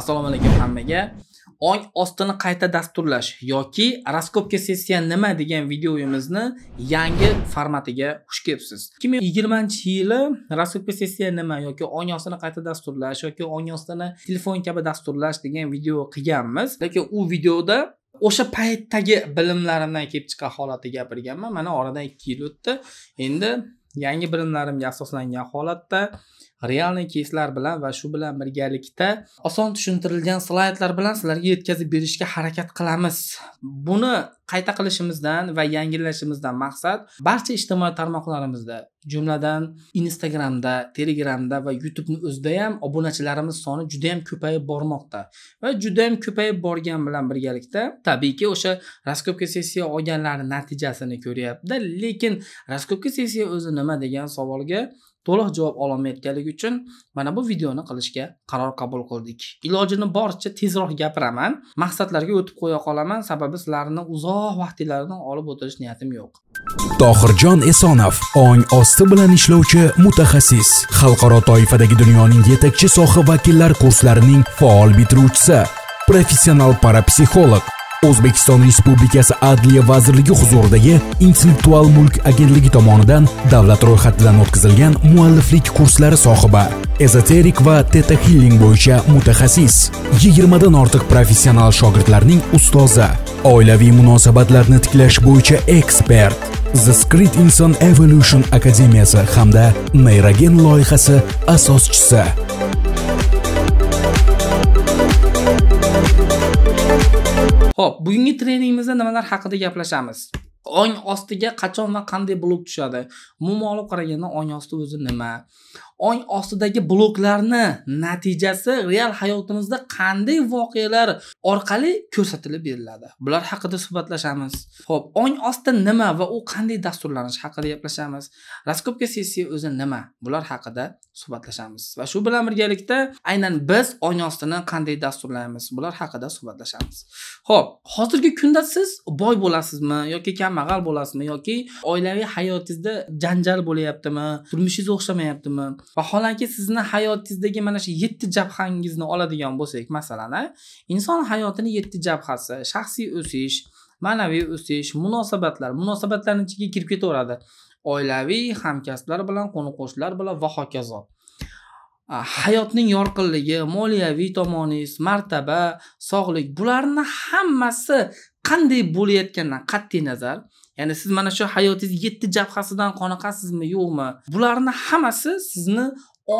assalomu alaykum hammaga ong ostini qayta dasturlash yoki raskopka sessiya nima degan videoyimizni yangi formatiga xush kelibsiz ikki ming yigirmanchi yili raskopka sessiya nima yoki ong ostini qayta dasturlash yoki ong ostini telefon kabi dasturlash degan video qilganmiz lekin u videoda o'sha paytdagi bilimlarimdan kelib chiqqan holatda gapirganman mana oradan ikki yil o'tdi endi yangi bilimlarimga asoslangan holatda realniy keyslar bilan va shu bilan birgalikda oson tushuntirilgan slaydlar bilan sizlarga yetkazib berishga harakat qilamiz buni qayta qilishimizdan va yangilashimizdan maqsad barcha ijtimoiy tarmoqlarimizda jumladan instagramda telegramda va youtubeni o'zida ham obunachilarimiz soni juda yam ko'payib bormoqda va juda yam ko'payib borgan bilan birgalikda tabiiyki o'sha raskopka sessiya olganlarni natijasini ko'ryapti lekin raskopka sessiya o'zi nima degan savolga to'liq javob ololmayotganligi uchun mana bu videoni qilishga qaror qabul qildik ilojini boricha tezroq gapiraman maqsadlarga o'tib qo'ya qolaman sababi sizlarni uzoq vaqtinglarni olib o'tirish niyatim yo'q tohirjon esonov ong osti bilan ishlovchi mutaxassis xalqaro toifadagi dunyoning yetakchi soha vakillar kurslarining faol bitiruvchisi professional parapsixolog o'zbekiston respublikasi adliya vazirligi huzuridagi intellektual mulk agentligi tomonidan davlat ro'yxatidan o'tkazilgan mualliflik kurslari sohibi ezoterik va teta hilling bo'yicha mutaxassis yigirmadan ortiq professional shogirdlarning ustozi oilaviy munosabatlarni tiklash bo'yicha ekspert the Secret inson evolution akademiyasi hamda neyrogen loyihasi asoschisi ho'p bugungi treningimizda nimalar haqida gaplashamiz ong ostiga qachon va qanday blok tushadi umuman olib qaraganda ong osti o'zi nima ong ostidagi bloklarni natijasi real hayotimizda qanday voqealar orqali ko'rsatilib beriladi bular haqida suhbatlashamiz ho'p ong osti nima va u qanday dasturlanishi haqida gaplashamiz raskopka sessiya o'zi nima bular haqida suhbatlashamiz va shu bilan birgalikda aynan biz ong ostini qanday dasturlaymiz bular haqida suhbatlashamiz ho'p hozirgi kunda siz boy bo'lasizmi yoki kam kambag'al bo'lasizmi yoki oilaviy hayotingizda janjal bo'lyaptimi turmushingiz o'xshamayaptimi vaholanki sizni hayotingizdagi mana shu yetti jabhangizni oladigan bo'lsak masalan inson hayotini yetti jabhasi shaxsiy o'sish ma'naviy o'sish munosabatlar munosabatlarni ichiga kirib ketaveradi oilaviy hamkasblar bilan qo'ni qo'shnilar bilan va hokazo hayotning yorqinligi moliyaviy tomoningiz martaba sog'lik bularni hammasi qanday bo'layotganidan qat'iy nazar ya'ni siz mana shu hayotingiz yetti jabhasidan qoniqasizmi yo'qmi bularni hammasi sizni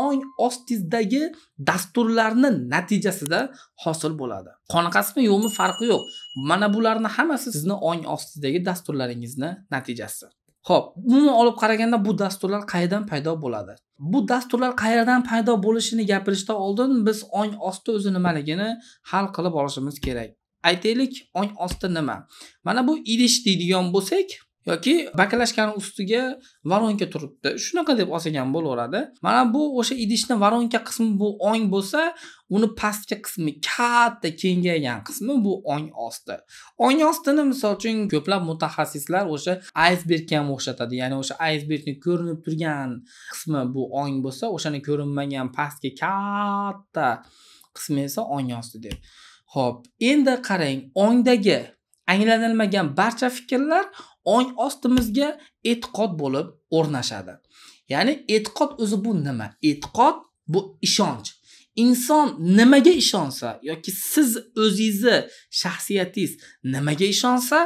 ong ostingizdagi dasturlarni natijasida hosil bo'ladi qoniqasizmi yo'qmi farqi yo'q mana bularni hammasi sizni ong ostidagi dasturlaringizni natijasi ho'p umuman olib qaraganda bu dasturlar qayerdan paydo bo'ladi bu dasturlar qayerdan paydo bo'lishini gapirishdan oldin biz ong osti o'zi nimaligini hal qilib olishimiz kerak aytaylik ong osti nima mana bu idish deydigan bo'lsak yoki bakalashkani ustiga voronka turibdi shunaqa deb olsak ham bo'laveradi mana bu o'sha idishni voronka qismi bu ong bo'lsa uni pastki qismi katta kengaygan qismi bu ong osti ong ostini misol uchun ko'plab mutaxassislar o'sha aysbergga ham o'xshatadi ya'ni o'sha aysbergni ko'rinib turgan qismi bu ong bo'lsa o'shani ko'rinmagan pastki katta qismi esa ong osti deb ho'p endi qarang ongdagi anglanilmagan barcha fikrlar ong ostimizga e'tiqod bo'lib o'rnashadi ya'ni e'tiqod o'zi bu nima e'tiqod bu ishonch inson nimaga ishonsa yoki siz o'zingizni shaxsiyatingiz nimaga ishonsa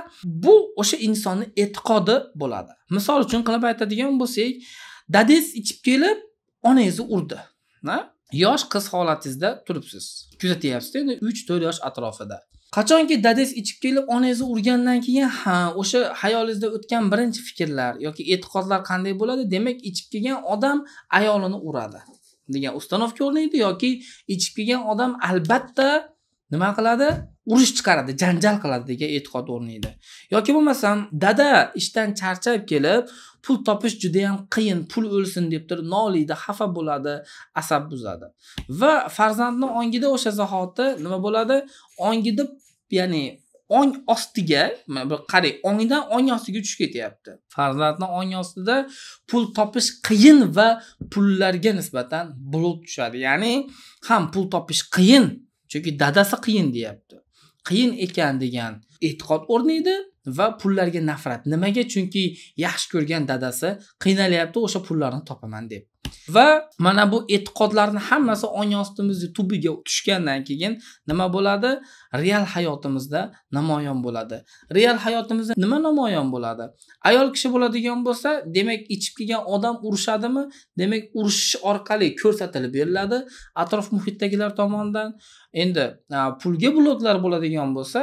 bu o'sha insonni e'tiqodi bo'ladi misol uchun qilib aytadigan bo'lsak dadangiz ichib kelib onangizni urdi yosh qiz holatingizda turibsiz kuzatyapsiz endi uch to'rt yosh atrofida qachonki dadangiz ichib kelib onangizni urgandan keyin ha o'sha hayolingizda o'tgan birinchi fikrlar yoki e'tiqodlar qanday bo'ladi demak ichib kelgan odam ayolini uradi degan установка o'rnaydi yoki ichib kelgan odam albatta nima qiladi urush chiqaradi janjal qiladi degan e'tiqod o'rnaydi yoki bo'lmasam dada ishdan charchab kelib pul topish judayam qiyin pul o'lsin deb turib noliydi xafa bo'ladi asab buzadi va farzandni ongida o'sha zahoti nima bo'ladi ongida ya'ni ong ostiga bir qarang ongdan ong ostiga tushib ketyapti farzandni ong ostida pul topish qiyin va pullarga nisbatan bulut tushadi ya'ni ham pul topish qiyin chunki dadasi qiyin deyapti qiyin ekan degan e'tiqod o'rniydi va pullarga nafrat nimaga chunki yaxshi ko'rgan dadasi qiynalyapti o'sha pullarni topaman deb va mana bu e'tiqodlarni hammasi ong ostimizni tubiga tushgandan keyin nima bo'ladi real hayotimizda namoyon bo'ladi real hayotimizda nima namoyon bo'ladi ayol kishi bo'ladigan bo'lsa demak ichib kelgan odam urushadimi demak urushish orqali ko'rsatilib beriladi atrof muhitdagilar tomonidan endi pulga bulotlar bo'ladigan bo'lsa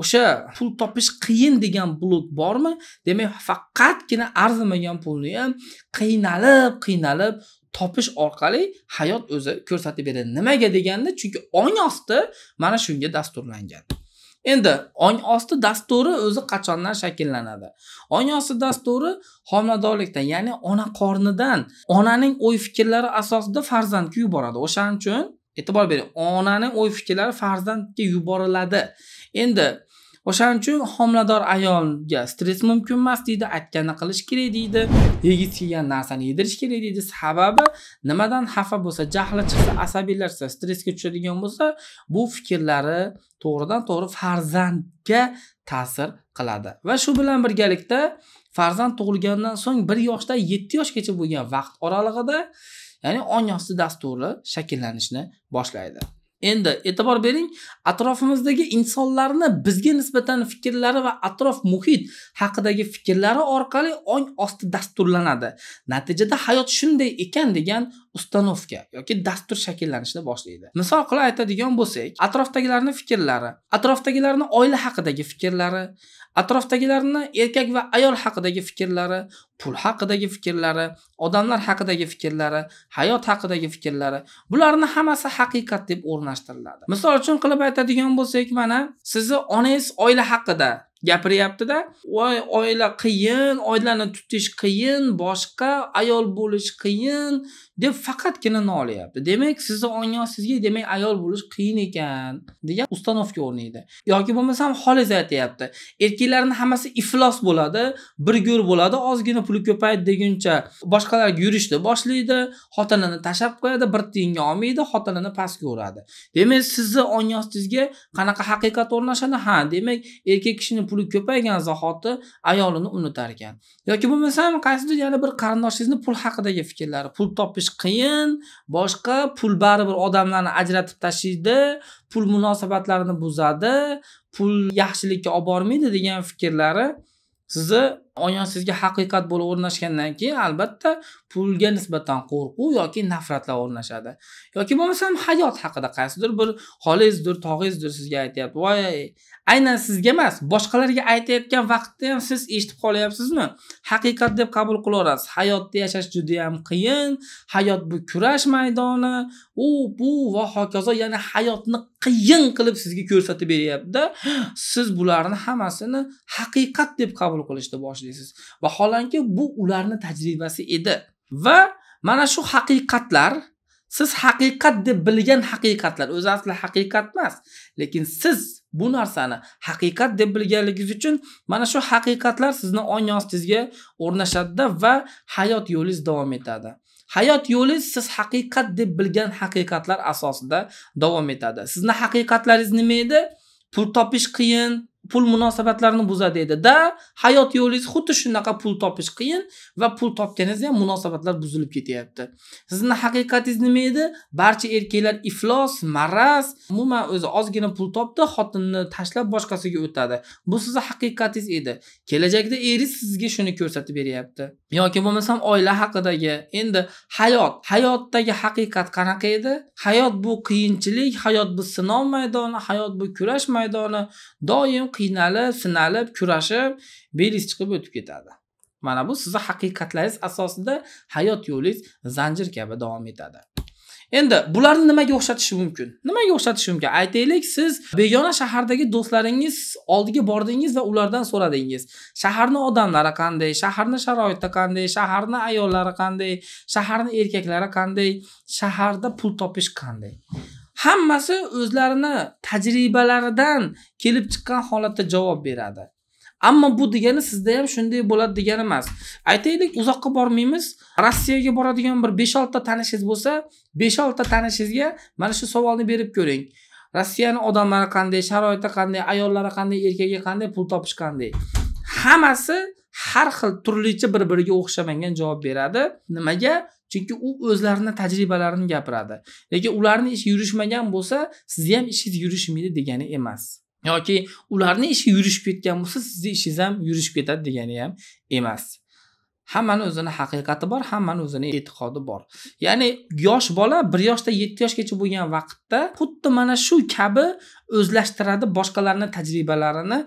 o'sha pul topish qiyin degan blok bormi demak faqatgina arzimagan pulni ham qiynalib qiynalib topish orqali hayot o'zi ko'rsatib beradi nimaga deganda chunki ong osti mana shunga dasturlangan endi ong osti dasturi o'zi qachondan shakllanadi ong osti dasturi homiladorlikdan ya'ni ona qornidan onaning o'y fikrlari asosida farzandga yuboradi o'shaning uchun e'tibor bering onani o'y fikrlari farzandga yuboriladi endi o'shaning uchun homilador ayolga stress mumkin emas deydi aytganini qilish kerak deydi yegisi kelgan narsani yedirish kerak deydi sababi nimadan xafa bo'lsa jahli chiqsa asabiylashsa stressga tushadigan bo'lsa bu fikrlari to'g'ridan to'g'ri farzandga ta'sir qiladi va shu bilan birgalikda farzand tug'ilgandan so'ng bir yoshdan yetti yoshgacha bo'lgan vaqt oralig'ida ya'ni ong osti dasturi shakllanishni boshlaydi endi e'tibor bering atrofimizdagi insonlarni bizga nisbatan fikrlari va atrof muhit haqidagi fikrlari orqali ong osti dasturlanadi natijada hayot shunday ekan degan ustanovka yoki dastur shakllanishni boshlaydi misol qilib aytadigan bo'lsak atrofdagilarni fikrlari atrofdagilarni oila haqidagi fikrlari atrofdagilarni erkak va ayol haqidagi fikrlari pul haqidagi fikrlari odamlar haqidagi fikrlari hayot haqidagi fikrlari bularni hammasi haqiqat deb o'rnashtiriladi misol uchun qilib aytadigan bo'lsak mana sizni onangiz oila haqida gapiryaptida voy oila qiyin oilani tutish qiyin boshqa ayol bo'lish qiyin deb faqatgina nolayapti demak sizni ongangiz sizga demak ayol bo'lish qiyin ekan degan ustanovka o'rnaydi yoki bo'lmasam xolingiz aytyapti erkaklarni hammasi iflos bo'ladi bir go'r bo'ladi ozgina pul puli ko'paydi deguncha boshqalarga yurishni boshlaydi xotinini tashlab qo'yadi bir tiyinga olmaydi xotinini pastga uradi demak sizni ongostingizga qanaqa haqiqat o'rnashadi ha demak erkak kishini puli ko'paygan zahoti ayolini unutar ekan yoki bo'lmasam qaysidir yana bir qarindoshingizni pul haqidagi fikrlari pul topish qiyin boshqa pul baribir odamlarni ajratib tashlaydi pul munosabatlarini buzadi pul yaxshilikka olib bormaydi degan fikrlari sizni oyan sizga haqiqat bo'lib o'rnashgandan keyin albatta pulga nisbatan qo'rquv yoki nafratlar o'rnashadi yoki bo'lmasam hayot haqida qaysidir bir xolangizdir tog'ingizdir sizga aytyapti voy aynan sizga emas boshqalarga aytayotgan vaqtda ham siz eshitib qolyapsizmi haqiqat deb qabul qilaverasiz hayotda yashash judayam qiyin hayot bu kurash maydoni u bu va hokazo ya'ni hayotni qiyin qilib sizga ko'rsatib beryaptida siz bularni hammasini haqiqat deb qabul qilishni boshlaysiz boshlaysiz vaholanki bu ularni tajribasi edi va mana shu haqiqatlar siz haqiqat deb bilgan haqiqatlar o'zi asli haqiqat emas lekin siz bu narsani haqiqat deb bilganligingiz uchun mana shu haqiqatlar sizni ong ostingizga o'rnashadida va hayot yo'lingiz davom etadi hayot yo'lingiz siz haqiqat deb bilgan haqiqatlar asosida davom etadi sizni haqiqatlaringiz nima edi pul topish qiyin pul munosabatlarni buzadi edida hayot yo'lingiz xuddi shunaqa pul topish qiyin va pul topganingizda ham munosabatlar buzilib ketyapti sizni haqiqatingiz nima edi barcha erkaklar iflos maraz umuman o'zi ozgina pul topdi xotinni tashlab boshqasiga o'tadi bu sizni haqiqatingiz edi kelajakda eringiz sizga shuni ko'rsatib beryapti yoki bo'lmasam oila haqidagi endi hayot hayotdagi haqiqat qanaqa edi hayot bu qiyinchilik hayot bu sinov maydoni hayot bu kurash maydoni doim qiynalib sinalib kurashib belingiz chiqib o'tib ketadi mana bu sizni haqiqatlaringiz asosida hayot yo'lingiz zanjir kabi davom etadi endi bularni nimaga o'xshatish mumkin nimaga o'xshatish mumkin aytaylik siz begona shahardagi do'stlaringiz oldiga bordingiz va ulardan so'radingiz shaharni odamlari qanday shaharni sharoiti qanday shaharni ayollari qanday shaharni erkaklari qanday shaharda pul topish qanday hammasi o'zlarini tajribalaridan kelib chiqqan holatda javob beradi ammo bu degani sizda ham shunday bo'ladi degani emas aytaylik uzoqqa bormaymiz rossiyaga boradigan bir besh oltita tanishingiz bo'lsa besh oltita tanishingizga mana shu savolni berib ko'ring rossiyani odamlari qanday sharoiti qanday ayollari qanday erkagi qanday pul topish qanday hammasi har xil turlicha bir biriga o'xshamagan javob beradi nimaga chunki u o'zlarini tajribalarini gapiradi lekin ularni ishi yurishmagan bo'lsa sizni ham ishingiz yurishmaydi degani emas yoki ularni ishi yurishib ketgan bo'lsa sizni ishingiz ham yurishib ketadi degani ham emas hammani o'zini haqiqati bor hammani o'zini e'tiqodi bor ya'ni yosh bola bir yoshdan yetti yoshgacha bo'lgan vaqtda xuddi mana shu kabi o'zlashtiradi boshqalarni tajribalarini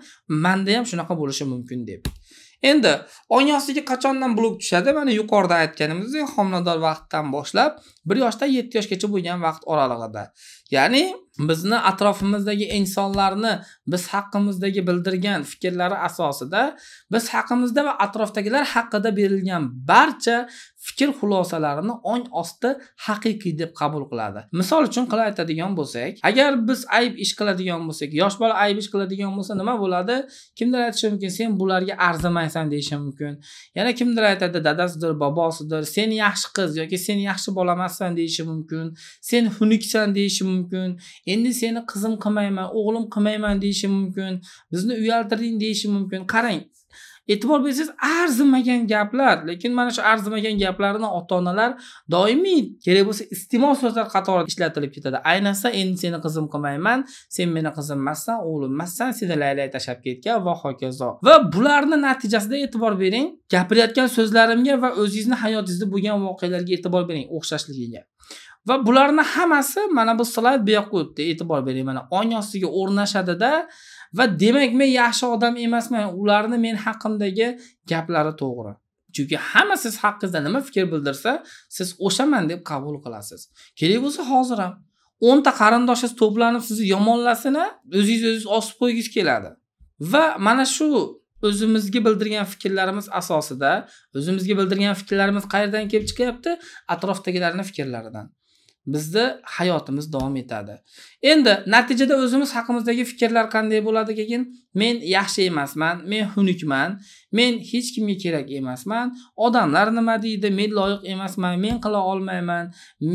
manda ham shunaqa bo'lishi mumkin deb Endi ong ostiga qachondan blok tushadi? Mana yuqorida aytganimizdek, homilador vaqtdan boshlab 1 yoshdan 7 yoshgacha bo'lgan vaqt oralig'ida. Ya'ni bizni atrofimizdagi insonlarni biz haqimizdagi bildirgan fikrlari asosida biz haqimizda va atrofdagilar haqida berilgan barcha fikr xulosalarini ong osti haqiqiy deb qabul qiladi misol uchun qilib aytadigan bo'lsak agar biz ayb ish qiladigan bo'lsak yosh bola ayb ish qiladigan bo'lsa nima bo'ladi kimdir aytishi mumkin sen bularga arzimaysan deyishi mumkin yana kimdir aytadi dadasidir bobosidir sen yaxshi qiz yoki sen yaxshi bola emassan deyishi mumkin sen xunuksan deyishi mumkin endi seni qizim qilmayman o'g'lim qilmayman deyishi mumkin bizni uyaltirding deyishi mumkin qarang e'tibor bersangiz arzimagan gaplar lekin mana shu arzimagan gaplarni ota onalar doimiy kerak bo'lsa iste'mol so'zlar qatorida ishlatilib ketadi ayniqsa endi seni qizim qilmayman sen meni qizim emassan o'g'lim emassan seni laylay tashlab ketgan va hokazo va bularni natijasida e'tibor bering gapirayotgan so'zlarimga va o'zingizni hayotingizda bo'lgan voqealarga e'tibor bering o'xshashligiga va bularni hammasi mana bu slayd bu yoqqa o'tdi e'tibor bering mana ong ostiga o'rnashadida va demak men yaxshi odam emasman ularni men haqimdagi gaplari to'g'ri chunki hamma siz haqingizda nima fikr bildirsa siz o'shaman deb qabul qilasiz kerak bo'lsa hozir ham o'nta qarindoshingiz to'planib sizni yomonlasini o'zingiz o'zingiz osib qo'ygingiz keladi va mana shu o'zimizga bildirgan fikrlarimiz asosida o'zimizga bildirgan fikrlarimiz qayerdan kelib chiqyapti atrofdagilarni fikrlaridan bizni hayotimiz davom etadi endi natijada o'zimiz haqimizdagi fikrlar qanday bo'ladi keyin men yaxshi emasman men xunukman men hech kimga kerak emasman odamlar nima deydi men loyiq emasman men qila olmayman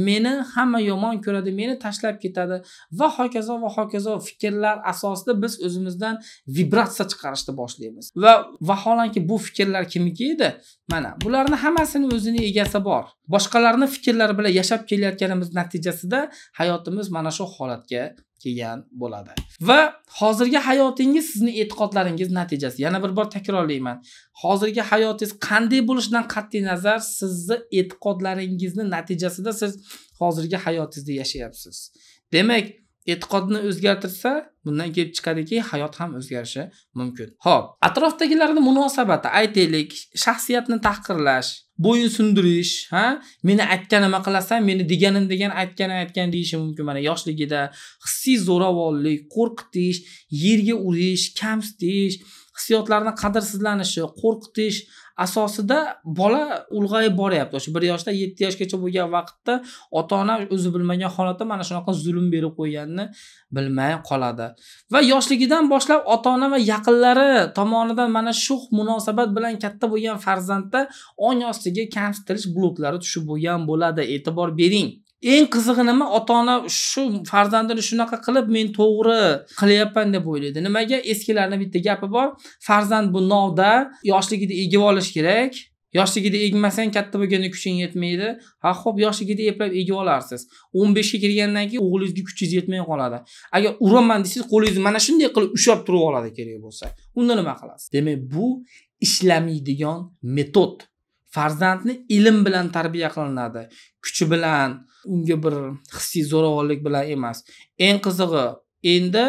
meni hamma yomon ko'radi meni tashlab ketadi va hokazo va hokazo fikrlar asosida biz o'zimizdan vibratsiya chiqarishni boshlaymiz va vaholanki bu fikrlar kimniki edi mana bularni hammasini o'zini egasi bor boshqalarni fikrlari bilan yashab kelayotganimiz natijasida hayotimiz mana shu holatga kelgan bo'ladi va hozirgi hayotingiz sizni e'tiqodlaringiz natijasi yana bir bor takrorlayman hozirgi hayotingiz qanday bo'lishidan qat'iy nazar sizni e'tiqodlaringizni natijasida siz hozirgi hayotingizda yashayapsiz demak e'tiqodni o'zgartirsa bundan kelib chiqadiki hayot ham o'zgarishi mumkin ho'p atrofdagilarni munosabati aytaylik shaxsiyatni tahqirlash bo'yin sundirish ha meni aytganimni qilasan meni deganim degan aytgani aytgan deyishi mumkin mana yoshligida hissiy zo'ravonlik qo'rqitish yerga urish kamsitish hissiyotlarni qadrsizlanishi qo'rqitish asosida bola ulg'ayib boryapti o'sha bir yoshdan yetti yoshgacha bo'lgan vaqtda ota ona o'zi bilmagan holatda mana shunaqa zulm berib qo'yganini bilmay qoladi va yoshligidan boshlab ota ona va yaqinlari tomonidan mana shu munosabat bilan katta bo'lgan farzandda ong ostiga kamsitilish bloklari tushib bo'lgan bo'ladi e'tibor bering eng qizig'i nima ota ona shu farzandini shunaqa qilib men to'g'ri qilyapman deb o'ylaydi nimaga eskilarni bitta gapi bor farzand bu novda yoshligida egib olish kerak yoshligida egmasang katta bo'lganda kuching yetmaydi ha ho'p yoshligida eplab egib olarsiz o'n beshga kirgandan keyin o'g'lingizga kuchingiz yetmay qoladi agar uraman desangiz qo'lingizni mana shunday qilib ushlab turib oladi kerak bo'lsa unda nima qilasiz demak bu ishlamaydigan metod farzandni ilm bilan tarbiya qilinadi kuchi bilan unga bir hissiy zo'ravonlik bilan emas eng qizig'i endi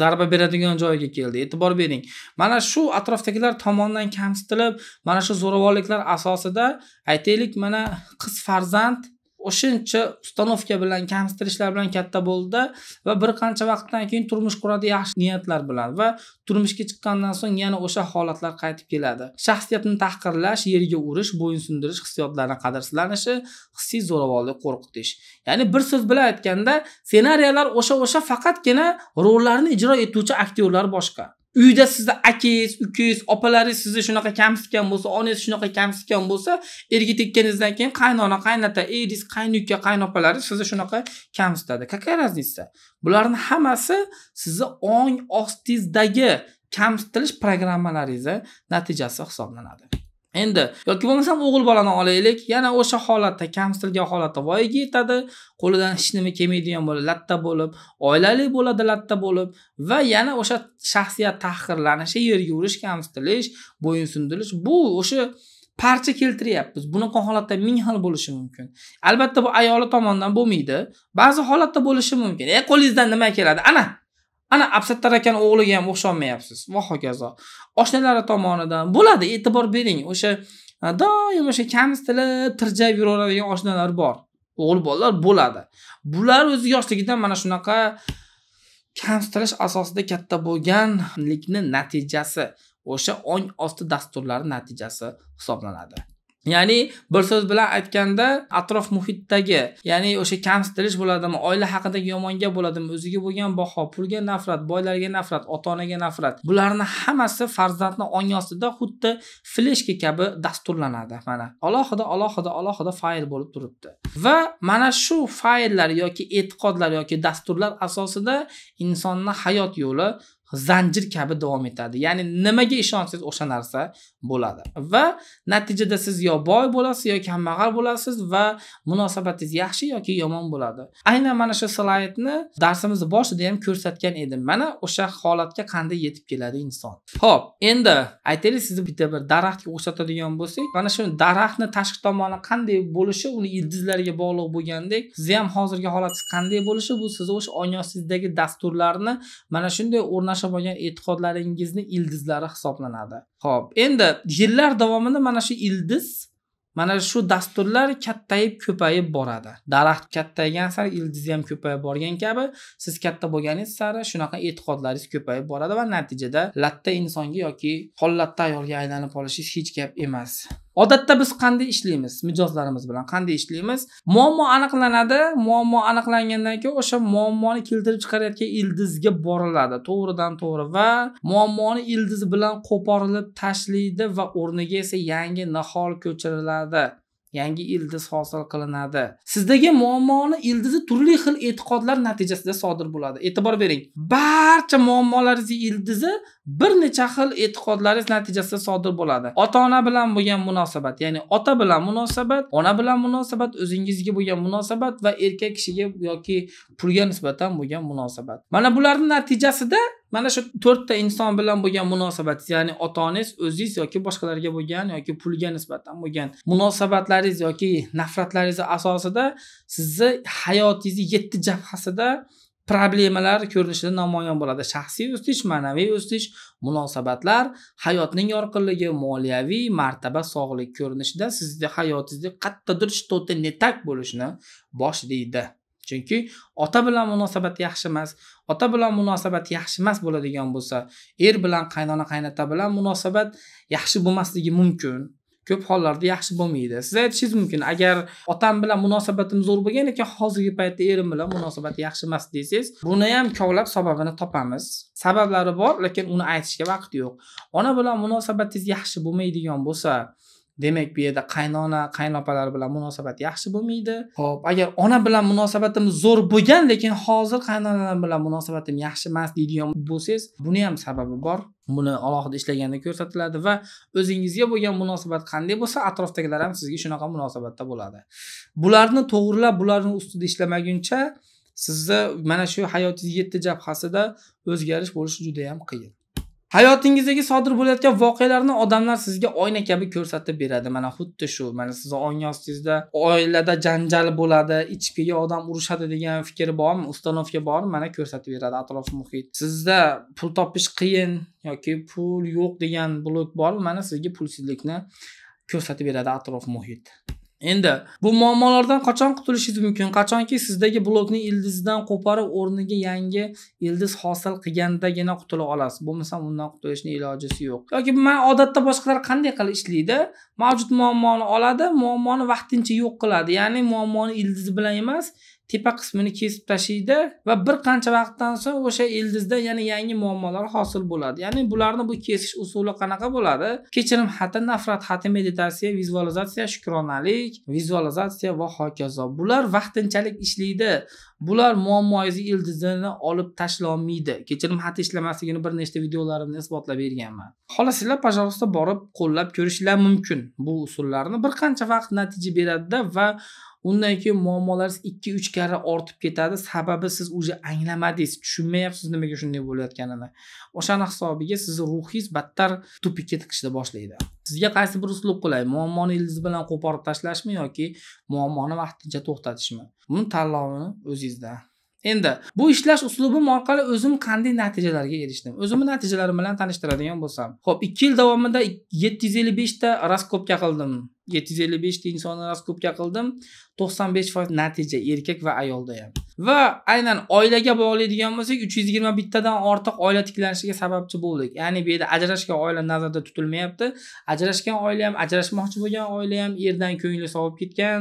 zarba beradigan joyga keldi e'tibor bering mana shu atrofdagilar tomonidan kamsitilib mana shu zo'ravonliklar asosida aytaylik mana qiz farzand o'shancha ustanovka bilan kamsitirishlar bilan katta bo'ldida va bir qancha vaqtdan keyin turmush quradi yaxshi niyatlar bilan va turmushga chiqqandan so'ng yana o'sha holatlar qaytib keladi shaxsiyatni tahqirlash yerga urish bo'ysundirish hissiyotlarni qadrsizlanishi hissiy zo'ravonlik qo'rqitish ya'ni bir so'z bilan aytganda ssenariylar o'sha o'sha faqatgina rollarni ijro etuvchi aktyorlar boshqa uyda sizni akangiz ukangiz opalaringiz sizni shunaqa kamsitgan bo'lsa onangiz shunaqa kamsitgan bo'lsa erga tekkaningizdan keyin qaynona qaynota eriz qaynuka qaynopalaringiz sizni shunaqa kamsitadi какая разница bularni hammasi sizni ong ostingizdagi kamsitilish programmalaringizni natijasi hisoblanadi endi yoki bo'lmasam o'g'il bolani olaylik yana o'sha holatda kamsitilgan holatda voyaga yetadi qo'lidan hech nima kelmaydigan bo'ladi latta bo'lib oilali bo'ladi latta bo'lib va yana o'sha shaxsiyat tahqirlanishi yerga urish kamsitilish bo'yinsundirish bu o'sha parcha keltiryapmiz bunaqa holatda ming xil bo'lishi mumkin albatta bu ayoli tomonidan bo'lmaydi ba'zi holatda bo'lishi mumkin e qo'lingizdan nima keladi ana ana absattar akan o'g'liga ham o'xshaolmayapsiz va hokazo oshnalari tomonidan bo'ladi e'tibor bering o'sha e, doim o'sha kamsitilib tirjayib yuraveradigan oshnalar bor o'g'il bolalar bo'ladi bular o'zi yoshligidan mana shunaqa kamsitilish asosida katta bo'lganlikni natijasi o'sha ong osti dasturlari natijasi hisoblanadi ya'ni bir so'z bilan aytganda atrof muhitdagi ya'ni o'sha kamsitilish bo'ladimi oila haqidagi yomon gap bo'ladimi o'ziga bo'lgan baho pulga nafrat boylarga nafrat ota onaga nafrat bularni hammasi farzandni ong ostida xuddi fleshka kabi dasturlanadi mana alohida alohida alohida fayl bo'lib turibdi va mana shu fayllar yoki e'tiqodlar yoki dasturlar asosida insonni hayot yo'li zanjir kabi davom etadi ya'ni nimaga ishonsangiz o'sha narsa bo'ladi va natijada siz yo boy bo'lasiz yo kambag'al bo'lasiz va munosabatingiz yaxshi yoki yomon bo'ladi aynan mana shu slaydni darsimizni boshida ham ko'rsatgan edim mana o'sha holatga qanday yetib keladi inson ho'p endi aytaylik sizni bitta bir daraxtga o'xshatadigan bo'lsak mana shu daraxtni tashqi tomoni qanday bo'lishi uni ildizlariga bog'liq bo'lgandek sizni ham hozirgi holatingiz qanday bo'lishi bu sizni o'sha ongosingizdagi dasturlarni mana shunday o'rnash yarasha bo'lgan e'tiqodlaringizni ildizlari hisoblanadi ho'p endi yillar davomida mana shu ildiz mana shu dasturlar kattayib ko'payib boradi daraxt kattaygan sari ildizi ham ko'payib borgan kabi siz katta bo'lganingiz sari shunaqa e'tiqodlaringiz ko'payib boradi va natijada latta insonga yoki hollatta ayolga aylanib qolishingiz hech gap emas odatda biz qanday ishlaymiz mijozlarimiz bilan qanday ishlaymiz muammo aniqlanadi muammo aniqlangandan keyin o'sha muammoni keltirib chiqarayotgan ildizga boriladi to'g'ridan to'g'ri va muammoni ildizi bilan qo'porilib tashlaydi va o'rniga esa yangi nihol ko'chiriladi yangi ildiz hosil qilinadi sizdagi muammoni ildizi turli xil e'tiqodlar natijasida sodir bo'ladi e'tibor bering barcha muammolaringizni ildizi bir necha xil e'tiqodlaringiz natijasida sodir bo'ladi ota ona bilan bo'lgan munosabat ya'ni ota bilan munosabat ona bilan munosabat o'zingizga bo'lgan munosabat va erkak kishiga yoki pulga nisbatan bo'lgan munosabat mana bularni natijasida mana shu to'rtta inson bilan bo'lgan munosabatingiz ya'ni ota onangiz o'zingiz yoki boshqalarga bo'lgan yoki pulga nisbatan bo'lgan munosabatlaringiz yoki nafratlaringiz asosida sizni hayotingizni yetti jabhasida problemalar ko'rinishida namoyon bo'ladi shaxsiy o'sish ma'naviy o'sish munosabatlar hayotning yorqinligi moliyaviy martaba sog'lik ko'rinishida sizni hayotingizni qayerdadir что то не так bo'lishini boshlaydi chunki ota bilan munosabat yaxshi emas ota bilan munosabat yaxshi emas bo'ladigan bo'lsa er bilan qaynona qaynota bilan munosabat yaxshi bo'lmasligi mumkin ko'p hollarda yaxshi bo'lmaydi siz aytishingiz mumkin agar otam bilan munosabatim zo'r bo'lgan lekin hozirgi paytda erim bilan munosabat yaxshi emas desangiz buni ham kovlab sababini topamiz sabablari bor lekin uni aytishga vaqt yo'q ona bilan munosabatingiz yaxshi bo'lmaydigan bo'lsa demak bu yerda qaynona qaynopalar bilan munosabat yaxshi bo'lmaydi ho'p agar ona bilan munosabatim zo'r bo'lgan lekin hozir qaynonalar bilan munosabatim yaxshi emas deydigan bo'lsangiz buni ham sababi bor buni alohida ishlaganda ko'rsatiladi va o'zingizga bo'lgan munosabat qanday bo'lsa atrofdagilar ham sizga shunaqa munosabatda bo'ladi bularni to'g'rilab bularni ustida ishlamaguncha sizni mana shu hayotingiz yetti jabhasida o'zgarish bo'lishi juda yam qiyin hayotingizdagi sodir bo'layotgan voqealarni odamlar sizga oyna kabi ko'rsatib beradi mana xuddi shu mana sizni ong ostingizda oilada janjal bo'ladi ichkiga odam urushadi degan fikr bormi установка bormi mana ko'rsatib beradi atrof muhit sizda pul topish qiyin yoki pul yo'q degan blok bormi mana sizga pulsizlikni ko'rsatib beradi atrof muhit endi bu muammolardan qachon qutulishingiz mumkin qachonki sizdagi blokni ildizidan qo'parib o'rniga yangi ildiz hosil qilgandagina qutula olasiz bo'lmasam undan qutulishni ilojisi yo'q yoki man odatda boshqalar qanday qilib ishlaydi mavjud muammoni oladi muammoni vaqtincha yo'q qiladi ya'ni muammoni ildizi bilan emas tepa qismini kesib tashlaydi va bir qancha vaqtdan so'ng o'sha ildizda yana yangi muammolar hosil bo'ladi ya'ni bularni bu kesish usuli qanaqa bo'ladi kechirim xati nafrat xati meditatsiya vizualizatsiya shukronalik vizualizatsiya va hokazo bular vaqtinchalik ishlaydi bular muammoingizni ildizini olib tashlolmaydi kechirim xati ishlamasligini bir nechta videolarimda isbotlab berganman xohlasanglar пожалуйста borib qo'llab ko'rishinglar mumkin bu usullarni bir qancha vaqt natija beradida va undan keyin muammolaringiz ikki uch karra ortib ketadi sababi siz уже anglamadingiz tushunmayapsiz nimaga shunday bo'layotganini o'shani hisobiga sizni ruhingiz battar tupikka tiqishni boshlaydi sizga qaysi bir uslub qulay muammoni ildiz bilan qo'porib tashlashmi yoki muammoni vaqtincha to'xtatishmi buni tanlovini o'zingizda endi bu ishlash uslubim orqali o'zim qanday natijalarga erishdim o'zimni natijalarim bilan tanishtiradigan bo'lsam ho'p ikki yil davomida yetti yuz ellik beshta raskopka qildim yetti yuz ellik beshta inson orasida qildim to'qson besh foiz natija erkak va ayolda ham va aynan oilaga bog'laydigan bo'lsak uch yuz yigirma bittadan ortiq oila tiklanishiga sababchi bo'ldik ya'ni bu yerda ajrashgan oila nazarda tutilmayapti ajrashgan oila ham ajrashmoqchi bo'lgan oila ham erdan ko'ngli sovib ketgan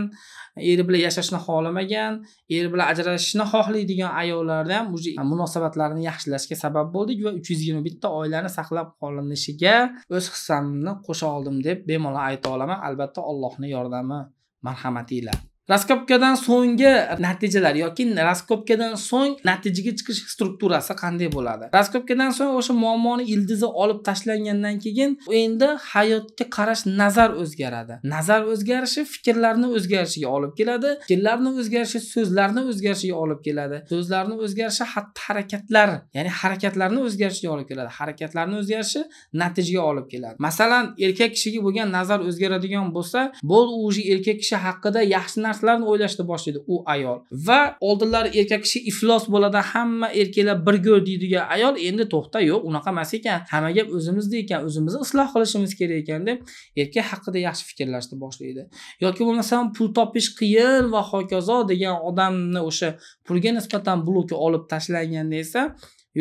eri bilan yashashni xohlamagan eri bilan ajrashishni xohlaydigan ayollarda ham уже munosabatlarni yaxshilashga sabab bo'ldik va uch yuz yigirma bitta oilani saqlab qolinishiga o'z hissamni qo'sha oldim deb bemalol ayta olaman albatta albatta Allohning yordami marhamati ila raskopkadan so'nggi natijalar yoki raskopkadan so'ng natijaga chiqish strukturasi qanday bo'ladi raskopkadan so'ng o'sha muammoni ildizi olib tashlangandan keyin endi hayotga qarash nazar o'zgaradi nazar o'zgarishi fikrlarni o'zgarishiga olib keladi fikrlarni o'zgarishi so'zlarni o'zgarishiga olib keladi so'zlarni o'zgarishi hatto harakatlar ya'ni harakatlarni o'zgarishiga olib keladi harakatlarni o'zgarishi natijaga olib keladi masalan erkak kishiga bo'lgan nazar o'zgaradigan bo'lsa bo'l уже erkak kishi haqida yaxshi narsa narsalarni o'ylashni boshlaydi u ayol va oldinlari erkak kishi iflos bo'ladi hamma erkaklar bir go'r deydigan ayol endi to'xta yo'q unaqa emas ekan hamma gap o'zimizda ekan o'zimizni isloh qilishimiz kerak ekan deb erkak haqida yaxshi fikrlashni boshlaydi yoki bo'lmasam pul topish qiyin va hokazo degan odamni o'sha pulga nisbatan bloki olib tashlaganda esa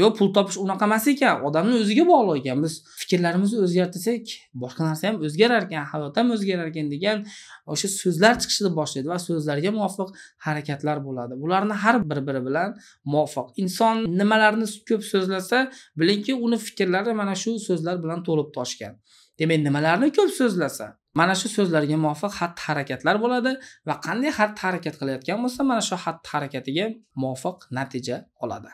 yo'q pul topish unaqa emas ekan odamni o'ziga bog'liq ekan biz fikrlarimizni o'zgartirsak boshqa narsa ham o'zgarar ekan hayot ham o'zgarar ekan degan o'sha so'zlar chiqishni boshlaydi va so'zlarga muvofiq harakatlar bo'ladi bularni har bir biri bilan muvofiq inson nimalarni ko'p so'zlasa bilingki uni fikrlari mana shu so'zlar bilan to'lib toshgan demak nimalarni ko'p so'zlasa mana shu so'zlarga muvofiq xatti harakatlar bo'ladi va qanday xatti harakat qilayotgan bo'lsa mana shu xatti harakatiga muvofiq natija oladi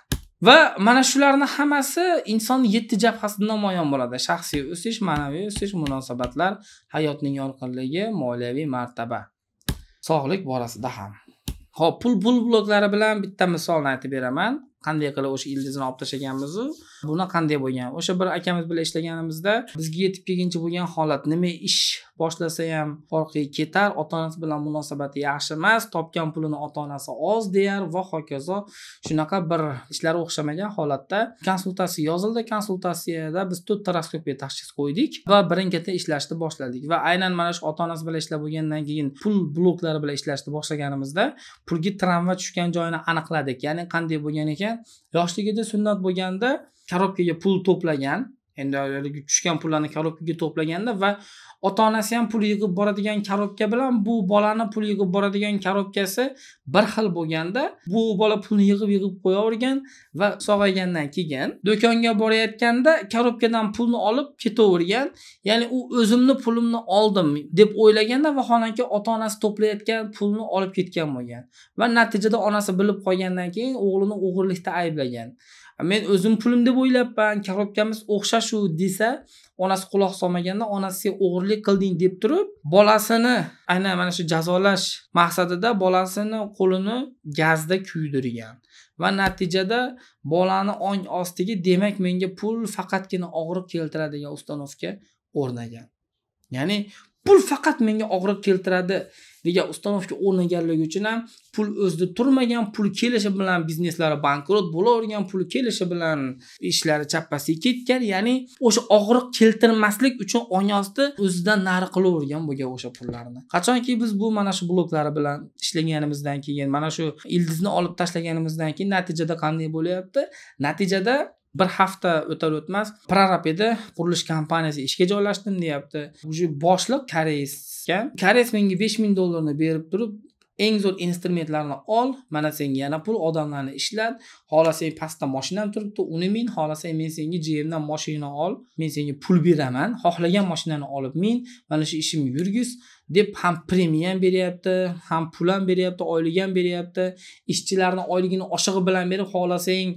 va mana shularni hammasi insonni yetti jabhasida namoyon bo'ladi shaxsiy o'sish ma'naviy o'sish munosabatlar hayotning yorqinligi moliyaviy martaba sog'lik borasida ham ho'p pul pul bloklari bilan bitta misolni aytib beraman qanday qilib o'sha ildizni olib tashlaganmizu buni qanday bo'lgan o'sha bir akamiz bilan ishlaganimizda bizga yetib kelguncha bo'lgan holat nima ish boshlasa ham orqaga ketar ota onasi bilan munosabati yaxshi emas topgan pulini ota onasi oz deyar va hokazo shunaqa bir ishlari o'xshamagan holatda konsultatsiya yozildi konsultatsiyada biz to'rtta raskopga tashxis qo'ydik va birin ketin ishlashni boshladik va aynan mana shu ota onasi bilan ishlab bo'lgandan keyin pul bloklari bilan ishlashni boshlaganimizda pulga travma tushgan joyini aniqladik ya'ni qanday bo'lgan ekan yoshligida sunnat bo'lganda korobkaga pul to'plagan endi tushgan pullarni korobkaga to'plaganda va ota onasi ham pul yig'ib boradigan korobka bilan bu bolani pul yig'ib boradigan korobkasi bir xil bo'lganda bu bola pulni yig'ib yig'ib qo'yavergan va sog'aygandan keyin do'konga borayotganda korobkadan pulni olib ketavergan ya'ni u o'zimni pulimni oldim deb o'ylaganda vaholanki ota onasi to'playotgan pulni olib ketgan bo'lgan va natijada onasi bilib qolgandan keyin o'g'lini o'g'irlikda ayblagan men o'zim pulim deb o'ylabman korobkamiz o'xshashu desa onasi quloq solmaganda onasi sen o'g'irlik qilding deb turib bolasini aynan mana shu jazolash maqsadida bolasini qo'lini gazda kuydirgan va natijada bolani ong ostiga demak menga pul faqatgina og'riq keltiradigan ustanovka o'rnagan ya'ni pul faqat menga og'riq keltiradi degan ustanovka o'rnaganligi uchun ham pul o'zida turmagan pul kelishi bilan bizneslari bankrot bo'lavergan pul kelishi bilan ishlari chappasiga ketgan ya'ni o'sha og'riq keltirmaslik uchun oyosti o'zidan nari qilavergan bo'lgan o'sha pullarni qachonki biz bu mana shu bloklari bilan ishlaganimizdan keyin mana shu ildizni olib tashlaganimizdan keyin natijada qanday bo'lyapti natijada bir hafta o'tar o'tmas prorapeda qurilish kompaniyasi ishga joylashdim deyapti уже boshliq koreys ekan koreys menga besh ming dollarni berib turib eng zo'r instrumentlarni ol mana senga yana pul odamlarni ishlat xohlasang pastda moshinam turibdi uni min xohlasang men senga jebimdan moshina ol men senga pul beraman xohlagan moshinani olib min mana shu ishimni yurgiz deb ham premiya ham beryapti ham pul ham beryapti oylik ham beryapti ishchilarni oyligini oshig'i bilan berib xohlasang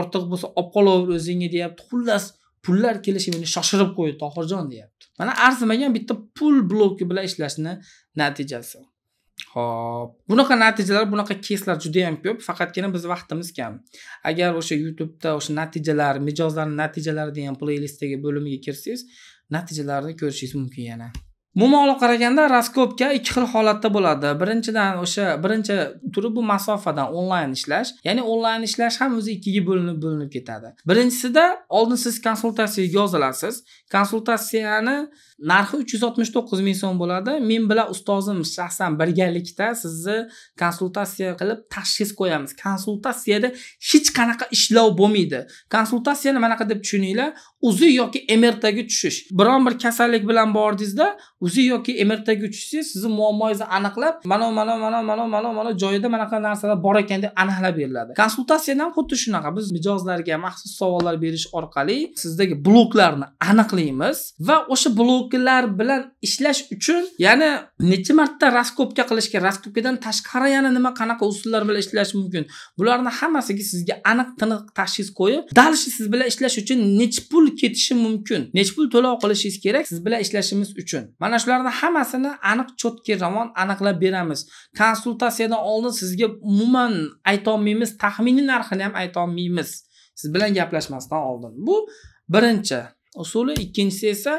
ortiq bo'lsa olib qolaver o'zingga deyapti xullas pullar kelishi meni shoshirib qo'ydi tohirjon deyapti mana arzimagan bitta pul bloki bilan ishlashni natijasi ho'p bunaqa natijalar bunaqa keyslar yam ko'p faqatgina biz vaqtimiz kam agar o'sha youtubeda o'sha natijalar mijozlarni natijalari degan playlistdagi bo'limiga kirsangiz natijalarni ko'rishingiz mumkin yana umuman olib qaraganda raskopka ikki xil holatda bo'ladi birinchidan o'sha birinchi turi bu masofadan onlayn ishlash ya'ni onlayn ishlash ham o'zi ikkiga bo'linib bo'linib ketadi birinchisida oldin siz konsultatsiyaga yozilasiz konsultatsiyani narxi uch yuz oltmish to'qqiz ming so'm bo'ladi men bilan ustozim shaxsan birgalikda sizni konsultatsiya qilib tashxis qo'yamiz konsultatsiyada hech qanaqa ishlov bo'lmaydi konsultatsiyani manaqa deb tushuninglar uzi yoki mrtga tushish biron bir kasallik bilan bordingizda uzi yoki mrtga tushsangiz sizni muammongizni aniqlab mana mana mana mana mana mana joyida manaqa narsalar bor ekan deb aniqlab beriladi konsultatsiyadan xuddi shunaqa biz mijozlarga maxsus savollar berish orqali sizdagi bloklarni aniqlaymiz va o'sha blok raskopkalar bilan ishlash uchun yana necha marta raskopka qilishga raskopkadan tashqari yana nima qanaqa usullar bilan ishlash mumkin bularni hammasiga sizga aniq tiniq tashxis qo'yib дальше siz bilan ishlash uchun necha pul ketishi mumkin necha pul to'lov qilishingiz kerak siz bilan ishlashimiz uchun mana shularni hammasini aniq cho'tki ravon aniqlab beramiz konsultatsiyadan oldin sizga umuman aytolmaymiz taxminiy narxini ham aytolmaymiz siz bilan gaplashmasdan oldin bu birinchi usuli ikkinchisi esa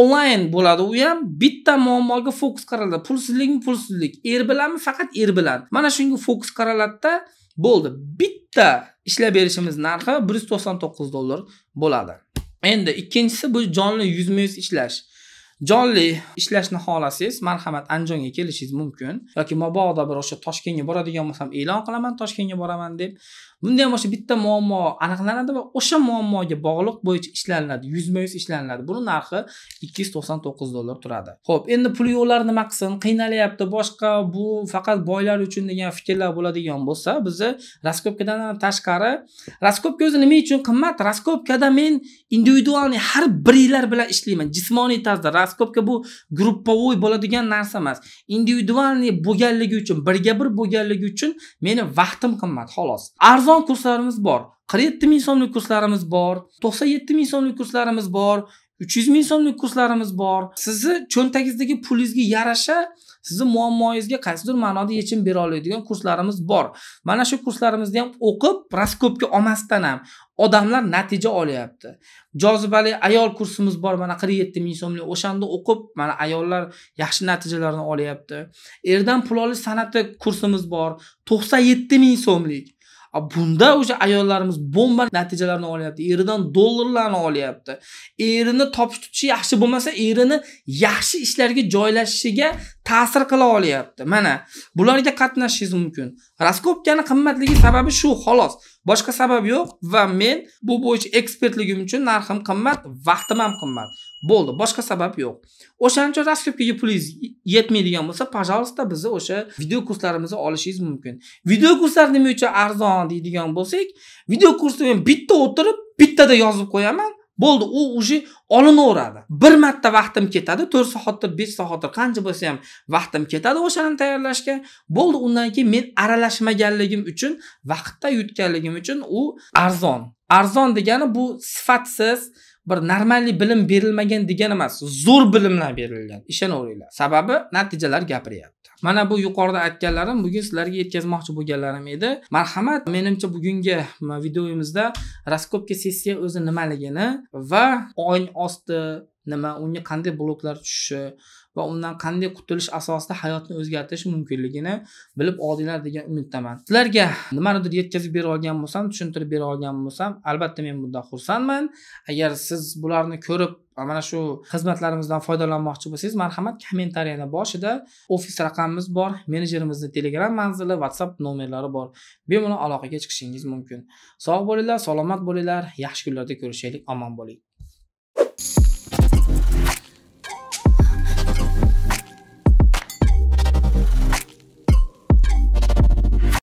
onlayn bo'ladi u ham bitta muammoga fokus qaraladi pulsizlikmi pulsizlik er bilanmi faqat er bilan mana shunga fokus qaraladida bo'ldi bitta ishlab berishimiz narxi bir yuz to'qson to'qqiz dollar bo'ladi endi ikkinchisi bu jonli yuzma yuz ishlash jonli ishlashni xohlasangiz marhamat andijonga kelishingiz mumkin yoki mabodo bir o'sha toshkentga boradigan bo'lsam e'lon qilaman toshkentga boraman deb bunda ham o'sha bitta muammo aniqlanadi va o'sha muammoga bog'liq bo'yicha ishlaniladi yuzma yuz ishlaniladi buni narxi ikki yuz to'qson to'qqiz dollar turadi ho'p endi pul yo'llar nima qilsin qiynalyapti boshqa bu faqat boylar uchun degan fikrlar bo'ladigan bo'lsa bizni raskopkadan ham tashqari raskopka o'zi nima uchun qimmat raskopkada men individualniy har biringlar bilan ishlayman jismoniy tarzda raskopka bu gruppovoy bo'ladigan narsa emas individualniy bo'lganligi uchun birga bir bo'lganligi uchun meni vaqtim qimmat xolos arzon kurslarimiz bor qirq yetti ming so'mlik kurslarimiz bor to'qson yetti ming so'mlik kurslarimiz bor uch yuz ming so'mlik kurslarimiz bor sizni cho'ntagingizdagi pulingizga yarasha sizni muammoyingizga qaysidir ma'noda yechim bera oladigan kurslarimiz bor mana shu kurslarimizni ham o'qib raskopga olmasdan ham odamlar natija olyapti jozibali ayol kursimiz bor mana qirq yetti ming so'mlik o'shanda o'qib mana ayollar yaxshi natijalarni olyapti erdan pul olish san'ati kursimiz bor to'qson yetti ming so'mlik bunda o'sha ayollarimiz bomba natijalarni olyapti eridan dollarlarni olyapti erini topish tutishi yaxshi bo'lmasa erini yaxshi ishlarga joylashishiga ta'sir qila olyapti mana bularga qatnashishingiz mumkin raskopkani qimmatligi sababi shu xolos boshqa sabab yo'q va men bu bo'yicha ekspertligim uchun narxim qimmat vaqtim ham qimmat bo'ldi boshqa sabab yo'q o'shaning uchun raskopkaga pulingiz yetmaydigan bo'lsa пожалуйста bizni o'sha video kurslarimizni olishingiz mumkin video kurslar nima uchun arzon deydigan bo'lsak video kursni men bitta o'tirib bittada yozib qo'yaman bo'ldi u уже olinaveradi bir marta vaqtim ketadi to'rt soatdir besh soatdir qancha bo'lsa ham vaqtim ketadi o'shani tayyorlashga bo'ldi undan keyin men aralashmaganligim uchun vaqtda yutganligim uchun u arzon arzon degani bu sifatsiz bir normalniy bilim berilmagan degani emas zo'r bilimlar berilgan ishonaveringlar sababi natijalar gapiryapti mana bu yuqorida aytganlarim bugun sizlarga yetkazmoqchi bo'lganlarim edi marhamat menimcha bugungi videomizda raskopka sessiya o'zi nimaligini va ong osti nima unga qanday bloklar tushishi va undan qanday qutulish asosida hayotni o'zgartirish mumkinligini bilib oldinglar degan umiddaman sizlarga nimanidir yetkazib bera olgan bo'lsam tushuntirib bera olgan bo'lsam albatta men bundan xursandman agar siz bularni ko'rib mana shu xizmatlarimizdan foydalanmoqchi bo'lsangiz marhamat kommentariyani boshida ofis raqamimiz bor menejerimizni telegram manzili whatsapp nomerlari bor bemalol aloqaga chiqishingiz mumkin sog' bo'linglar salomat bo'linglar yaxshi kunlarda ko'rishaylik omon bo'ling